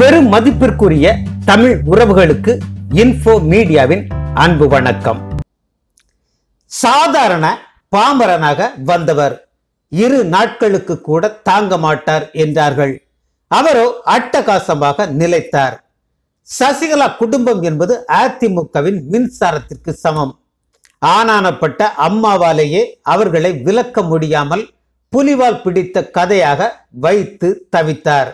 பெரும் மதிப்பிற்குரிய தமிழ் உறவுகளுக்கு இன்ஃபோ மீடியாவின் அன்பு வணக்கம் சாதாரண பாமரனாக வந்தவர் இரு நாட்களுக்கு கூட தாங்க மாட்டார் என்றார்கள் அவரோ அட்டகாசமாக நிலைத்தார் சசிகலா குடும்பம் என்பது அதிமுகவின் மின்சாரத்திற்கு சமம் ஆனானப்பட்ட அம்மாவாலேயே அவர்களை விலக்க முடியாமல் புலிவால் பிடித்த கதையாக வைத்து தவித்தார்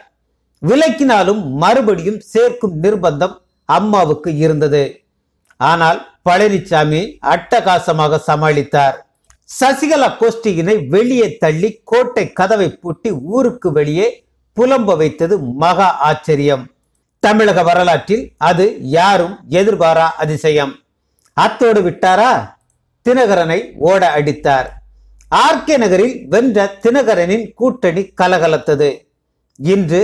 விலக்கினாலும் மறுபடியும் சேர்க்கும் நிர்பந்தம் அம்மாவுக்கு இருந்தது ஆனால் பழனிசாமி அட்டகாசமாக சமாளித்தார் சசிகலா கோஷ்டியினை வெளியே தள்ளி கோட்டை கதவை பூட்டி ஊருக்கு வெளியே புலம்ப வைத்தது மகா ஆச்சரியம் தமிழக வரலாற்றில் அது யாரும் எதிர்பாரா அதிசயம் அத்தோடு விட்டாரா தினகரனை ஓட அடித்தார் ஆர்கே நகரில் வென்ற தினகரனின் கூட்டணி கலகலத்தது இன்று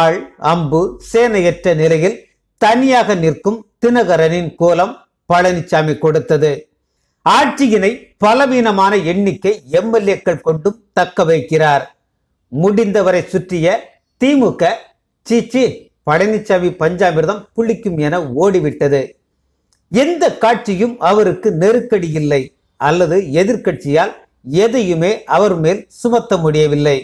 ஆள் அம்பு சேனையற்ற நிலையில் தனியாக நிற்கும் தினகரனின் கோலம் பழனிசாமி கொடுத்தது ஆட்சியினை பலவீனமான எண்ணிக்கை எம்எல்ஏக்கள் கொண்டும் தக்க வைக்கிறார் முடிந்தவரை சுற்றிய திமுக சீச்சி பழனிசாமி பஞ்சாமிர்தம் புளிக்கும் என ஓடிவிட்டது எந்த காட்சியும் அவருக்கு நெருக்கடி இல்லை அல்லது எதிர்கட்சியால் எதையுமே அவர் மேல் சுமத்த முடியவில்லை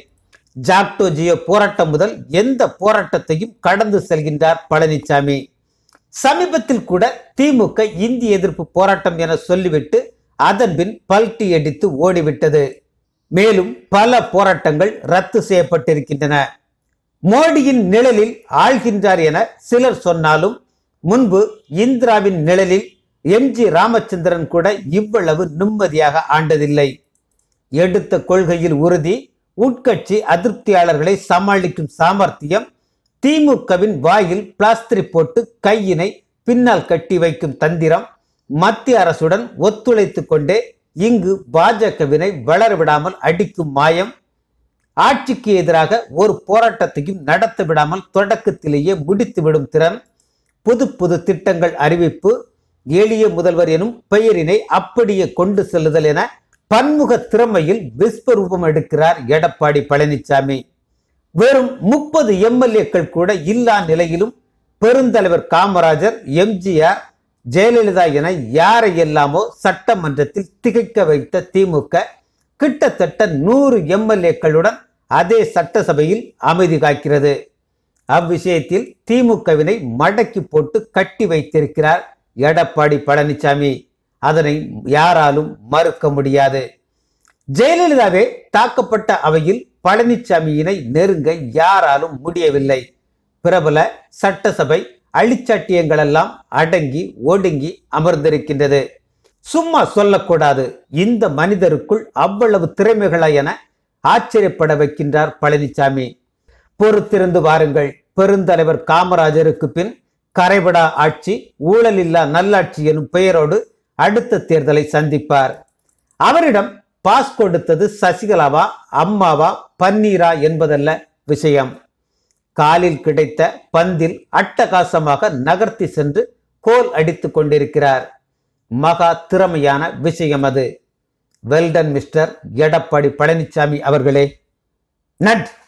ஜாக்டோ ஜியோ போராட்டம் முதல் எந்த போராட்டத்தையும் கடந்து செல்கின்றார் பழனிசாமி சமீபத்தில் கூட திமுக இந்திய எதிர்ப்பு போராட்டம் என சொல்லிவிட்டு அதன்பின் பல்டி அடித்து ஓடிவிட்டது மேலும் பல போராட்டங்கள் ரத்து செய்யப்பட்டிருக்கின்றன மோடியின் நிழலில் ஆழ்கின்றார் என சிலர் சொன்னாலும் முன்பு இந்திராவின் நிழலில் எம் ஜி ராமச்சந்திரன் கூட இவ்வளவு நிம்மதியாக ஆண்டதில்லை எடுத்த கொள்கையில் உறுதி உட்கட்சி அதிருப்தியாளர்களை சமாளிக்கும் சாமர்த்தியம் திமுகவின் வாயில் பிளாஸ்திரி போட்டு கையினை பின்னால் கட்டி வைக்கும் தந்திரம் மத்திய அரசுடன் ஒத்துழைத்து கொண்டே இங்கு பாஜகவினை வளரவிடாமல் அடிக்கும் மாயம் ஆட்சிக்கு எதிராக ஒரு போராட்டத்தையும் நடத்த விடாமல் தொடக்கத்திலேயே முடித்துவிடும் திறன் புது புது திட்டங்கள் அறிவிப்பு எளிய முதல்வர் எனும் பெயரினை அப்படியே கொண்டு செல்லுதல் என பன்முக திறமையில் விஸ்வரூபம் எடுக்கிறார் எடப்பாடி பழனிசாமி வெறும் முப்பது எம்எல்ஏக்கள் கூட இல்லா நிலையிலும் பெருந்தலைவர் காமராஜர் எம்ஜிஆர் ஜெயலலிதா என யாரை எல்லாமோ சட்டமன்றத்தில் திகைக்க வைத்த திமுக கிட்டத்தட்ட நூறு எம்எல்ஏக்களுடன் அதே சட்டசபையில் அமைதி காக்கிறது அவ்விஷயத்தில் திமுகவினை மடக்கி போட்டு கட்டி வைத்திருக்கிறார் எடப்பாடி பழனிசாமி அதனை யாராலும் மறுக்க முடியாது ஜெயலலிதாவே தாக்கப்பட்ட அவையில் பழனிசாமியினை நெருங்க யாராலும் முடியவில்லை பிரபல சட்டசபை அழிச்சாட்டியங்களெல்லாம் அடங்கி ஒடுங்கி அமர்ந்திருக்கின்றது சும்மா சொல்லக்கூடாது இந்த மனிதருக்குள் அவ்வளவு திறமைகளா என ஆச்சரியப்பட வைக்கின்றார் பழனிசாமி பொறுத்திருந்து வாருங்கள் பெருந்தலைவர் காமராஜருக்கு பின் கரைபடா ஆட்சி ஊழலில்லா நல்லாட்சி எனும் பெயரோடு அடுத்த தேர்தலை சந்திப்பார் அவரிடம் பாஸ் கொடுத்தது சசிகலாவா அம்மாவா பன்னீரா என்பதல்ல விஷயம் காலில் கிடைத்த பந்தில் அட்டகாசமாக நகர்த்தி சென்று கோல் அடித்து கொண்டிருக்கிறார் மகா திறமையான விஷயம் அது வெல்டன் மிஸ்டர் எடப்பாடி பழனிசாமி அவர்களே நன்றி